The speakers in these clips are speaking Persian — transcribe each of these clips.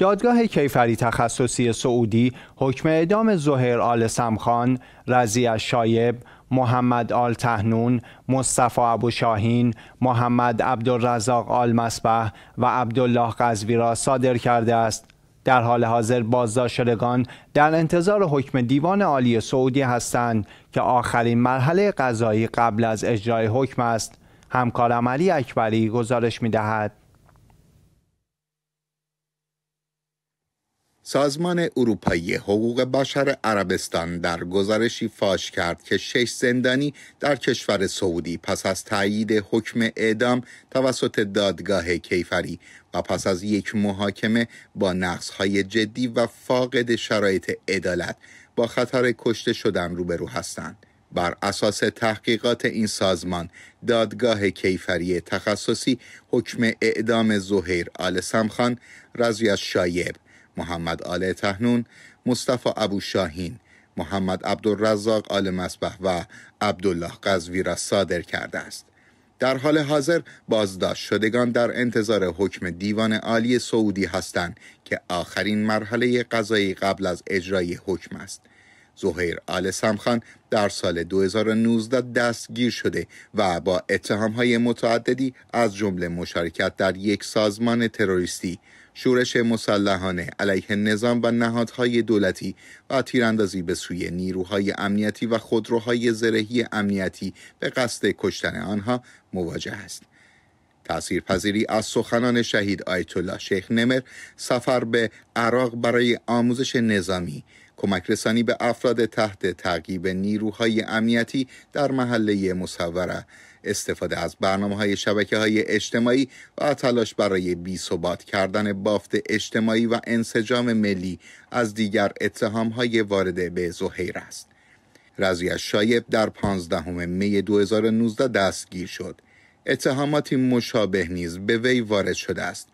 دادگاه کیفری تخصصی سعودی حکم اعدام زهر آل سمخان، رزی شایب، محمد آل تهنون، مصطفی ابو شاهین، محمد عبدالرزاق آل مسبح و عبدالله قزوی را صادر کرده است. در حال حاضر بازداشت در انتظار حکم دیوان عالی سعودی هستند که آخرین مرحله قضایی قبل از اجرای حکم است. همکار علی اکبری گزارش می دهد. سازمان اروپایی حقوق بشر عربستان در گزارشی فاش کرد که شش زندانی در کشور سعودی پس از تایید حکم اعدام توسط دادگاه کیفری و پس از یک محاکمه با نقصهای جدی و فاقد شرایط عدالت با خطر کشته شدن روبرو هستند. بر اساس تحقیقات این سازمان دادگاه کیفری تخصصی حکم اعدام زهیر آل سمخان رضی از شایب محمد آل تهنون مصطفی ابو شاهین محمد عبدالرزاق آل مسبح و عبدالله قزوی را صادر کرده است در حال حاضر بازداشت شدگان در انتظار حکم دیوان عالی سعودی هستند که آخرین مرحله قضایی قبل از اجرای حکم است زهیر آل سمخان در سال 2019 دستگیر شده و با های متعددی از جمله مشارکت در یک سازمان تروریستی شورش مسلحانه علیه نظام و نهادهای دولتی و تیراندازی به سوی نیروهای امنیتی و خودروهای زرهی امنیتی به قصد کشتن آنها مواجه است. تاثیرپذیری از سخنان شهید آیت الله شیخ نمر سفر به عراق برای آموزش نظامی کمک رسانی به افراد تحت تعقیب نیروهای امنیتی در محله مصوره استفاده از برنامه های شبکه های اجتماعی و تلاش برای بی ثبات کردن بافت اجتماعی و انسجام ملی از دیگر اتهام های وارد به زهیر است. رضی شایب در 15 می 2019 دستگیر شد. اتهاماتی مشابه نیز به وی وارد شده است.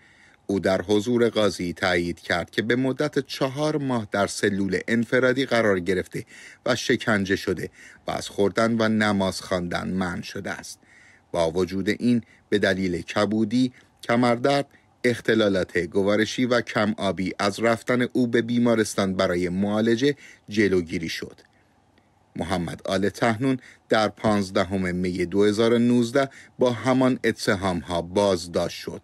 او در حضور قاضی تایید کرد که به مدت چهار ماه در سلول انفرادی قرار گرفته و شکنجه شده و از خوردن و نماز خواندن من شده است با وجود این به دلیل کبودی کمردرد اختلالات گوارشی و کم آبی از رفتن او به بیمارستان برای معالجه جلوگیری شد محمد آل تهنون در 15 می 2019 با همان اتهام ها بازداشت شد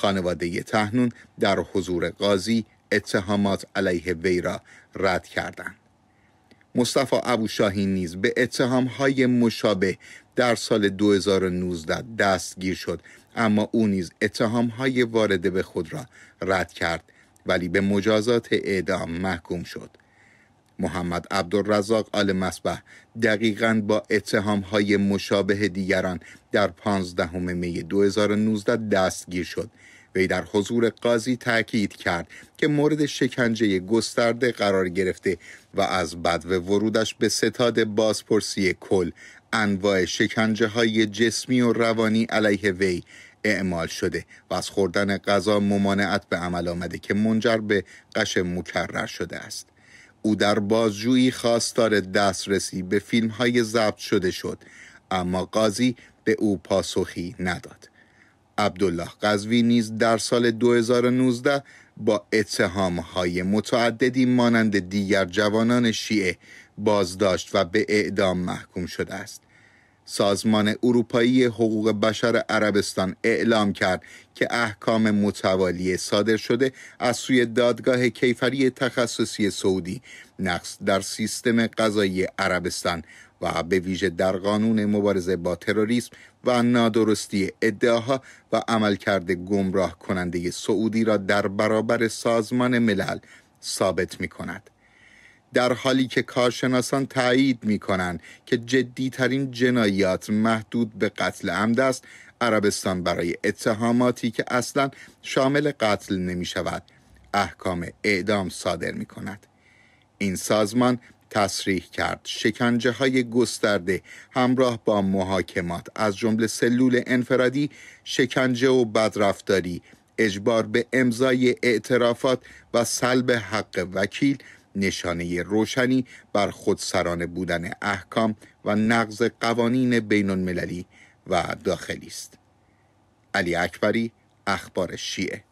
خانواده تهنون در حضور قاضی اتهامات علیه وی را رد کردند. مصطفی ابو شاهین نیز به اتهام های مشابه در سال 2019 دستگیر شد اما او نیز اتهام های وارده به خود را رد کرد ولی به مجازات اعدام محکوم شد محمد عبدالرزاق آل مسبح دقیقا با اتهام های مشابه دیگران در 15 می 2019 دستگیر شد وی در حضور قاضی تاکید کرد که مورد شکنجه گسترده قرار گرفته و از بدو ورودش به ستاد بازپرسی کل انواع شکنجه های جسمی و روانی علیه وی اعمال شده و از خوردن غذا ممانعت به عمل آمده که منجر به قش مکرر شده است او در بازجویی خواستار دسترسی به فیلم های ضبط شده شد اما قاضی به او پاسخی نداد عبدالله قزوی نیز در سال 2019 با اتهام های متعددی مانند دیگر جوانان شیعه بازداشت و به اعدام محکوم شده است سازمان اروپایی حقوق بشر عربستان اعلام کرد که احکام متوالی صادر شده از سوی دادگاه کیفری تخصصی سعودی نقص در سیستم قضایی عربستان و به ویژه در قانون مبارزه با تروریسم و نادرستی ادعاها و عملکرد گمراه کننده سعودی را در برابر سازمان ملل ثابت می کند. در حالی که کارشناسان تایید می کنند که جدیترین جنایات محدود به قتل عمد است عربستان برای اتهاماتی که اصلا شامل قتل نمی شود احکام اعدام صادر می کند این سازمان تصریح کرد شکنجه های گسترده همراه با محاکمات از جمله سلول انفرادی شکنجه و بدرفتاری اجبار به امضای اعترافات و سلب حق وکیل نشانه روشنی بر خودسرانه بودن احکام و نقض قوانین بین المللی و داخلی است علی اکبری اخبار شیعه